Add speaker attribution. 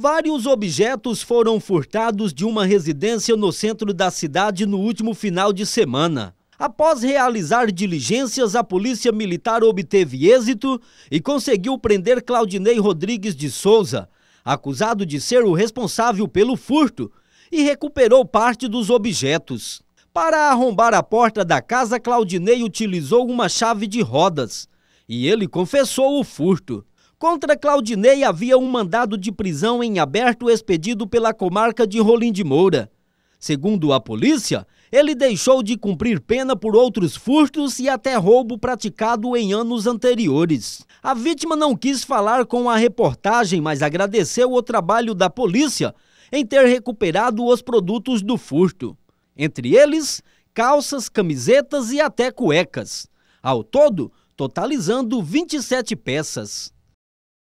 Speaker 1: Vários objetos foram furtados de uma residência no centro da cidade no último final de semana. Após realizar diligências, a Polícia Militar obteve êxito e conseguiu prender Claudinei Rodrigues de Souza, acusado de ser o responsável pelo furto, e recuperou parte dos objetos. Para arrombar a porta da casa, Claudinei utilizou uma chave de rodas e ele confessou o furto. Contra Claudinei havia um mandado de prisão em aberto expedido pela comarca de Rolim de Moura. Segundo a polícia, ele deixou de cumprir pena por outros furtos e até roubo praticado em anos anteriores. A vítima não quis falar com a reportagem, mas agradeceu o trabalho da polícia em ter recuperado os produtos do furto. Entre eles, calças, camisetas e até cuecas. Ao todo, totalizando 27 peças.